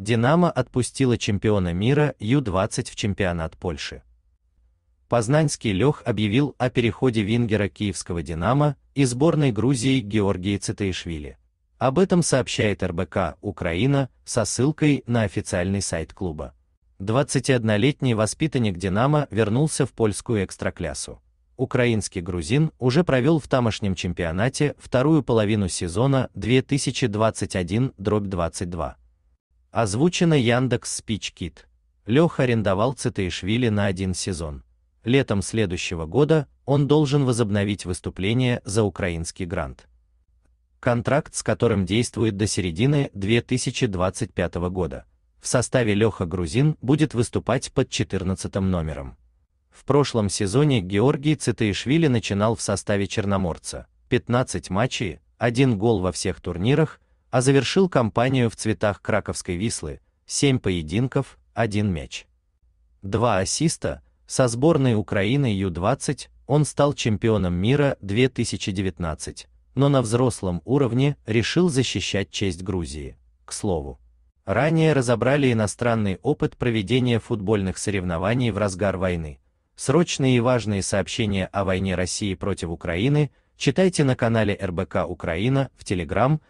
«Динамо» отпустило чемпиона мира Ю-20 в чемпионат Польши. Познанский Лех объявил о переходе вингера киевского «Динамо» и сборной Грузии Георгии Цитаишвили. Об этом сообщает РБК «Украина» со ссылкой на официальный сайт клуба. 21-летний воспитанник «Динамо» вернулся в польскую экстраклясу. Украинский грузин уже провел в тамошнем чемпионате вторую половину сезона 2021-22. Озвучено Яндекс Спичкит. Леха арендовал Цитаишвили на один сезон. Летом следующего года он должен возобновить выступление за украинский грант. Контракт с которым действует до середины 2025 года. В составе Леха Грузин будет выступать под 14 номером. В прошлом сезоне Георгий Цитаишвили начинал в составе Черноморца. 15 матчей, один гол во всех турнирах, а завершил кампанию в цветах Краковской Вислы, 7 поединков, 1 мяч. Два ассиста, со сборной Украины Ю-20 он стал чемпионом мира 2019, но на взрослом уровне решил защищать честь Грузии. К слову, ранее разобрали иностранный опыт проведения футбольных соревнований в разгар войны. Срочные и важные сообщения о войне России против Украины читайте на канале РБК Украина в Telegram.